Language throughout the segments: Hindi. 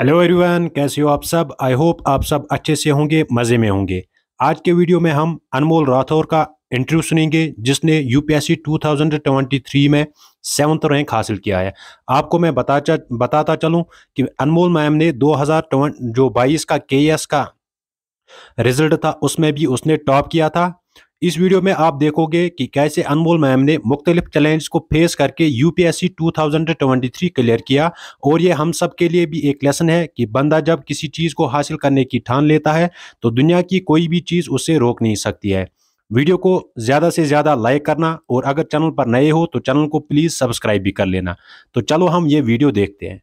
हेलो एवरीवन कैसे हो आप सब आई होप आप सब अच्छे से होंगे मज़े में होंगे आज के वीडियो में हम अनमोल राठौर का इंटरव्यू सुनेंगे जिसने यूपीएससी 2023 में सेवन्थ रैंक हासिल किया है आपको मैं बता बताता चलूं कि अनमोल मैम ने हजार जो 22 का के का रिजल्ट था उसमें भी उसने टॉप किया था इस वीडियो में आप देखोगे कि कैसे अनमोल मैम ने मुख्तलिफ चैलेंज को फेस करके यूपीएससी 2023 क्लियर किया और ये हम सब के लिए भी एक लेसन है कि बंदा जब किसी चीज़ को हासिल करने की ठान लेता है तो दुनिया की कोई भी चीज़ उसे रोक नहीं सकती है वीडियो को ज़्यादा से ज़्यादा लाइक करना और अगर चैनल पर नए हो तो चैनल को प्लीज़ सब्सक्राइब भी कर लेना तो चलो हम ये वीडियो देखते हैं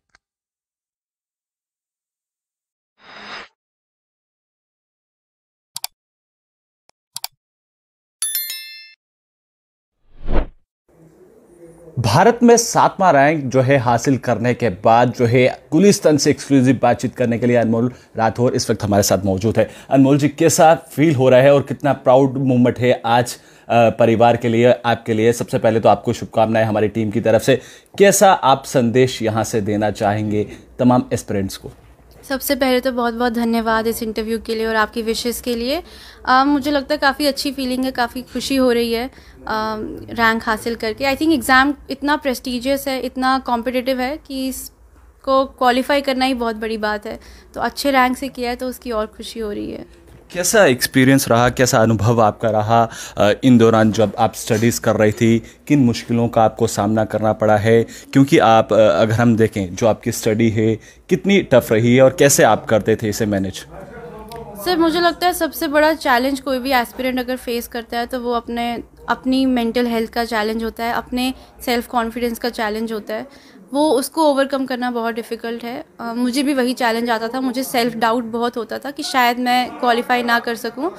भारत में सातवां रैंक जो है हासिल करने के बाद जो है गुलिस्तान से एक्सक्लूसिव बातचीत करने के लिए अनमोल राठौर इस वक्त हमारे साथ मौजूद है अनमोल जी कैसा फील हो रहा है और कितना प्राउड मूवमेंट है आज परिवार के लिए आपके लिए सबसे पहले तो आपको शुभकामनाएं हमारी टीम की तरफ से कैसा आप संदेश यहाँ से देना चाहेंगे तमाम एस्पिरेंट्स को सबसे पहले तो बहुत बहुत धन्यवाद इस इंटरव्यू के लिए और आपकी विशेज़ के लिए आ, मुझे लगता है काफ़ी अच्छी फीलिंग है काफ़ी खुशी हो रही है आ, रैंक हासिल करके आई थिंक एग्ज़ाम इतना प्रेस्टिजियस है इतना कॉम्पिटिटिव है कि इसको क्वालिफाई करना ही बहुत बड़ी बात है तो अच्छे रैंक से किया है तो उसकी और खुशी हो रही है कैसा एक्सपीरियंस रहा कैसा अनुभव आपका रहा इन दौरान जब आप स्टडीज़ कर रही थी किन मुश्किलों का आपको सामना करना पड़ा है क्योंकि आप अगर हम देखें जो आपकी स्टडी है कितनी टफ रही है और कैसे आप करते थे इसे मैनेज सर मुझे लगता है सबसे बड़ा चैलेंज कोई भी एस्पिरेंट अगर फेस करता है तो वो अपने अपनी मेंटल हेल्थ का चैलेंज होता है अपने सेल्फ कॉन्फिडेंस का चैलेंज होता है वो उसको ओवरकम करना बहुत डिफ़िकल्ट है मुझे भी वही चैलेंज आता था मुझे सेल्फ डाउट बहुत होता था कि शायद मैं क्वालिफाई ना कर सकूँ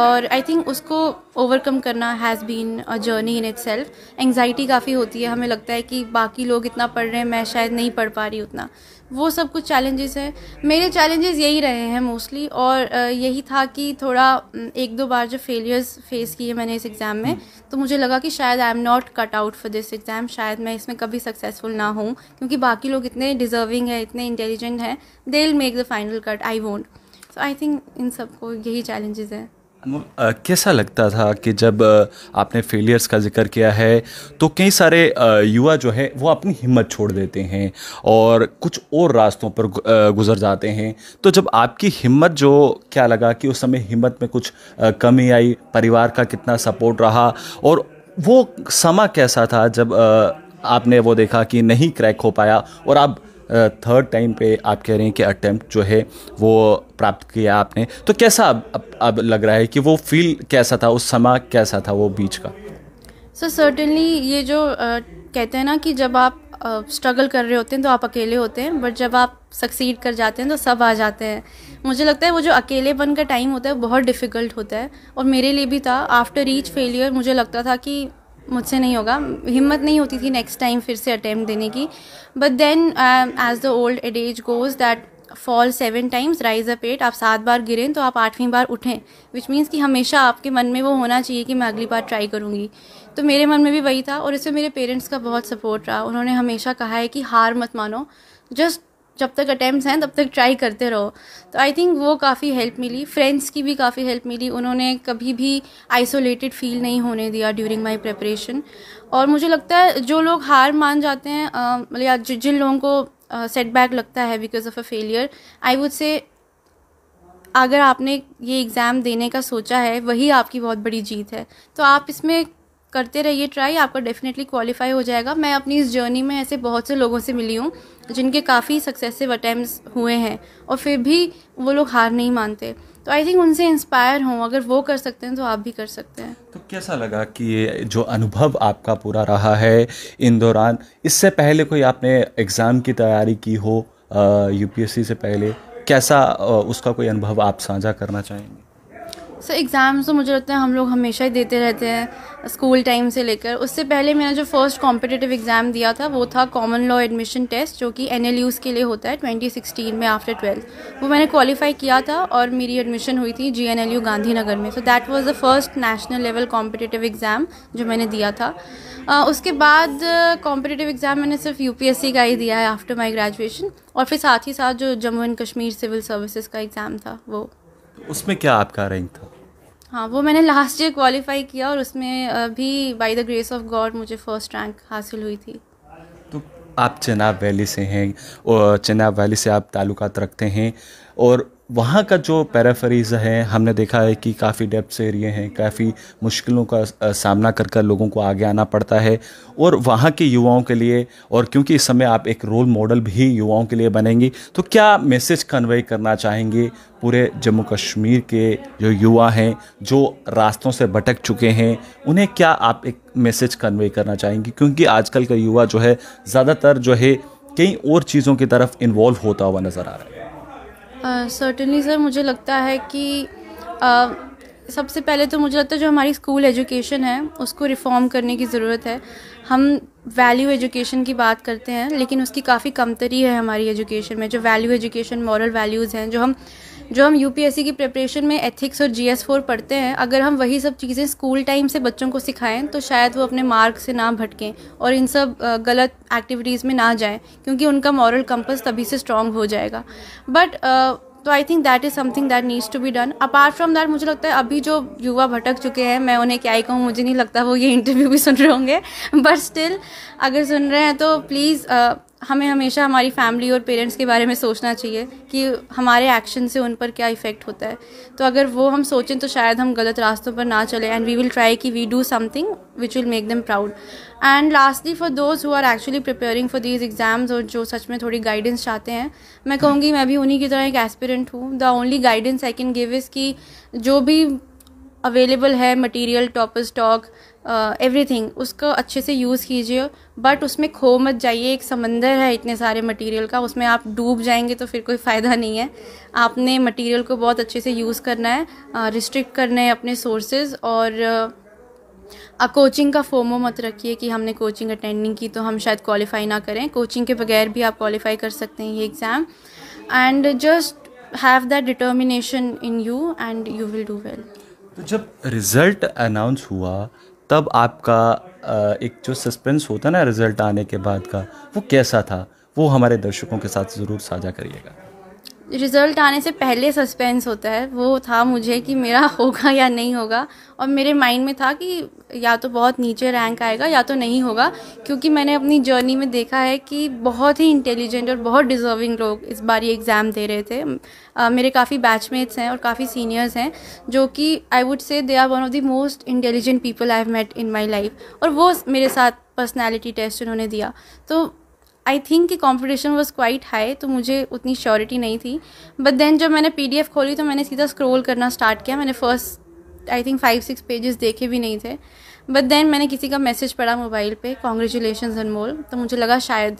और आई थिंक उसको ओवरकम करना has been a journey in itself anxiety काफ़ी होती है हमें लगता है कि बाकी लोग इतना पढ़ रहे हैं मैं शायद नहीं पढ़ पा रही उतना वो सब कुछ चैलेंजेस हैं मेरे चैलेंजेस यही रहे हैं मोस्टली और यही था कि थोड़ा एक दो बार जो फेलियर्स फेस किए मैंने इस एग्ज़ाम में तो मुझे लगा कि शायद I am not cut out for this exam शायद मैं इसमें कभी सक्सेसफुल ना हूँ क्योंकि बाकी लोग इतने डिज़र्विंग हैं इतने इंटेलिजेंट हैं they will make the final cut I won't so I think इन सबको यही चैलेंजेस हैं कैसा लगता था कि जब आपने फेलियर्स का जिक्र किया है तो कई सारे युवा जो है वो अपनी हिम्मत छोड़ देते हैं और कुछ और रास्तों पर गुजर जाते हैं तो जब आपकी हिम्मत जो क्या लगा कि उस समय हिम्मत में कुछ कमी आई परिवार का कितना सपोर्ट रहा और वो समा कैसा था जब आपने वो देखा कि नहीं क्रैक हो पाया और आप थर्ड टाइम पे आप कह रहे हैं कि अटैम्प्ट जो है वो प्राप्त किया आपने तो कैसा अब अब, लग रहा है कि वो फील कैसा था उस समय कैसा था वो बीच का सो so, सर्टनली ये जो आ, कहते हैं ना कि जब आप स्ट्रगल कर रहे होते हैं तो आप अकेले होते हैं बट जब आप सक्सीड कर जाते हैं तो सब आ जाते हैं मुझे लगता है वो जो अकेलेपन का टाइम होता है बहुत डिफ़िकल्ट होता है और मेरे लिए भी था आफ्टर ईच फेलियर मुझे लगता था कि मुझसे नहीं होगा हिम्मत नहीं होती थी नेक्स्ट टाइम फिर से अटैम्प्ट देने की but then as the old adage goes that fall seven times rise up eight आप सात बार गिरें तो आप आठवीं बार उठें विच मीन्स कि हमेशा आपके मन में वो होना चाहिए कि मैं अगली बार ट्राई करूँगी तो मेरे मन में भी वही था और इसमें मेरे पेरेंट्स का बहुत सपोर्ट रहा उन्होंने हमेशा कहा है कि हार मत मानो जस्ट जब तक अटैम्प्ट हैं तब तक ट्राई करते रहो तो आई थिंक वो काफ़ी हेल्प मिली फ्रेंड्स की भी काफ़ी हेल्प मिली उन्होंने कभी भी आइसोलेटेड फील नहीं होने दिया ड्यूरिंग माई प्रिपरेशन और मुझे लगता है जो लोग हार मान जाते हैं मतलब या जिन लोगों को सेटबैक लगता है because of a failure I would say अगर आपने ये एग्ज़ाम देने का सोचा है वही आपकी बहुत बड़ी जीत है तो आप इसमें करते रहिए ट्राई आपका डेफिनेटली क्वालिफाई हो जाएगा मैं अपनी इस जर्नी में ऐसे बहुत से लोगों से मिली हूँ जिनके काफ़ी सक्सेसिव अटैम्प्ट हुए हैं और फिर भी वो लोग हार नहीं मानते तो आई थिंक उनसे इंस्पायर हों अगर वो कर सकते हैं तो आप भी कर सकते हैं तो कैसा लगा कि ये जो अनुभव आपका पूरा रहा है इन दौरान इससे पहले कोई आपने एग्ज़ाम की तैयारी की हो यूपीएससी से पहले कैसा उसका कोई अनुभव आप साझा करना चाहेंगे सो एग्ज़ाम्स तो मुझे लगता है हम लोग हमेशा ही देते रहते हैं स्कूल टाइम से लेकर उससे पहले मैंने जो फर्स्ट कॉम्पिटिटिव एग्ज़ाम दिया था वो था कॉमन लॉ एडमिशन टेस्ट जो कि एन के लिए होता है 2016 में आफ्टर ट्वेल्थ वो मैंने क्वालिफाई किया था और मेरी एडमिशन हुई थी जी एन गांधीनगर में so that was the first national level competitive exam जो मैंने दिया था uh, उसके बाद कॉम्पिटिटिव uh, एग्ज़ाम मैंने सिर्फ यू का ही दिया है आफ्टर माई ग्रेजुएशन और फिर साथ ही साथ जो Jammu and Kashmir civil services का एग्ज़ाम था वो तो उसमें क्या आपका रैंक था हाँ वो मैंने लास्ट ईयर क्वालिफाई किया और उसमें भी by the grace of God मुझे फर्स्ट रैंक हासिल हुई थी तो आप चनाब वैली से हैं और चनाब वैली से आप ताल्लुक रखते हैं और वहाँ का जो पैराफरीज है हमने देखा है कि काफ़ी डेप्थ एरिए हैं काफ़ी मुश्किलों का सामना कर कर लोगों को आगे आना पड़ता है और वहाँ के युवाओं के लिए और क्योंकि इस समय आप एक रोल मॉडल भी युवाओं के लिए बनेंगी तो क्या मैसेज कन्वे करना चाहेंगे पूरे जम्मू कश्मीर के जो युवा हैं जो रास्तों से भटक चुके हैं उन्हें क्या आप एक मैसेज कन्वे करना चाहेंगे क्योंकि आजकल का युवा जो है ज़्यादातर जो है कई और चीज़ों की तरफ इन्वॉल्व होता हुआ नज़र आ रहा है सर्टनली uh, सर मुझे लगता है कि uh, सबसे पहले तो मुझे लगता है जो हमारी स्कूल एजुकेशन है उसको रिफॉर्म करने की ज़रूरत है हम वैल्यू एजुकेशन की बात करते हैं लेकिन उसकी काफ़ी कमतरी है हमारी एजुकेशन में जो वैल्यू एजुकेशन मॉरल वैल्यूज़ हैं जो हम जो हम यूपीएससी की प्रिपरेशन में एथिक्स और जीएस फोर पढ़ते हैं अगर हम वही सब चीज़ें स्कूल टाइम से बच्चों को सिखाएं तो शायद वो अपने मार्क से ना भटकें और इन सब गलत एक्टिविटीज़ में ना जाएं क्योंकि उनका मॉरल कंपस तभी से स्ट्रॉन्ग हो जाएगा बट तो I think that is something that needs to be done apart from that मुझे लगता है अभी जो युवा भटक चुके हैं मैं उन्हें क्या ही कहूँ मुझे नहीं लगता वो ये इंटरव्यू भी सुन रहे होंगे बट स्टिल अगर सुन रहे हैं तो प्लीज़ हमें हमेशा हमारी फैमिली और पेरेंट्स के बारे में सोचना चाहिए कि हमारे एक्शन से उन पर क्या इफ़ेक्ट होता है तो अगर वो हम सोचें तो शायद हम गलत रास्तों पर ना चले एंड वी विल ट्राई कि we do something which will make them proud and lastly for those who are actually preparing for these exams और जो सच में थोड़ी गाइडेंस चाहते हैं मैं कहूँगी मैं भी उन्हीं की तरह एक एस्पिरेंट हूँ the only guidance I can give is कि जो भी अवेलेबल है material topper stock everything uh, उसको अच्छे से यूज़ कीजिए बट उसमें खो मत जाइए एक समंदर है इतने सारे मटेरियल का उसमें आप डूब जाएंगे तो फिर कोई फ़ायदा नहीं है आपने मटेरियल को बहुत अच्छे से यूज़ करना है रिस्ट्रिक्ट uh, करना है अपने सोर्सेज और आ कोचिंग का फोमो मत रखिए कि हमने कोचिंग अटेंड नहीं की तो हम शायद क्वालिफाई ना करें कोचिंग के बगैर भी आप क्वालिफाई कर सकते हैं ये exam and just have that determination in you and you will do well तो जब रिज़ल्ट अनाउंस हुआ तब आपका एक जो सस्पेंस होता है ना रिज़ल्ट आने के बाद का वो कैसा था वो हमारे दर्शकों के साथ ज़रूर साझा करिएगा रिज़ल्ट आने से पहले सस्पेंस होता है वो था मुझे कि मेरा होगा या नहीं होगा और मेरे माइंड में था कि या तो बहुत नीचे रैंक आएगा या तो नहीं होगा क्योंकि मैंने अपनी जर्नी में देखा है कि बहुत ही इंटेलिजेंट और बहुत डिज़र्विंग लोग इस बार ये एग्ज़ाम दे रहे थे आ, मेरे काफ़ी बैचमेट्स हैं और काफ़ी सीनियर्स हैं जो कि I would say they are one of the most intelligent people I have met in my life और वो मेरे साथ पर्सनैलिटी टेस्ट उन्होंने दिया तो आई थिंक कि कॉम्पिटिशन वॉज क्वाइट हाई तो मुझे उतनी श्योरिटी नहीं थी बट देन जब मैंने पी खोली तो मैंने सीधा स्क्रोल करना स्टार्ट किया मैंने first I think five six pages देखे भी नहीं थे बट देन मैंने किसी का मैसेज पढ़ा मोबाइल पे कॉन्ग्रेचुलेशन अनमोल तो मुझे लगा शायद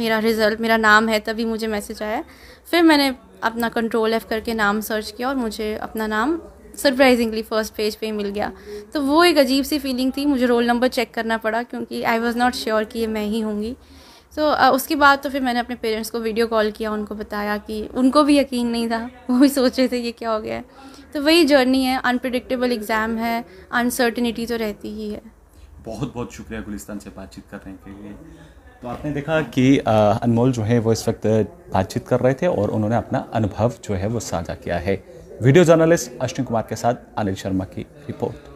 मेरा रिज़ल्ट मेरा नाम है तभी मुझे मैसेज आया फिर मैंने अपना कंट्रोल एफ करके नाम सर्च किया और मुझे अपना नाम सरप्राइजिंगली फर्स्ट पेज पे ही मिल गया तो वो एक अजीब सी फीलिंग थी मुझे रोल नंबर चेक करना पड़ा क्योंकि आई वॉज़ नॉट श्योर कि ये मैं ही होंगी तो so, uh, उसके बाद तो फिर मैंने अपने पेरेंट्स को वीडियो कॉल किया उनको बताया कि उनको भी यकीन नहीं था वो भी सोच रहे थे ये क्या हो गया है तो वही जर्नी है अनप्रडिक्टेबल एग्ज़ाम है अनसर्टिनिटी तो रहती ही है बहुत बहुत शुक्रिया गुलिस्तान से बातचीत करने के लिए तो आपने देखा कि अनमोल जो है वो इस वक्त बातचीत कर रहे थे और उन्होंने अपना अनुभव जो है वो साझा किया है वीडियो जर्नलिस्ट अश्विन कुमार के साथ अनिल शर्मा की रिपोर्ट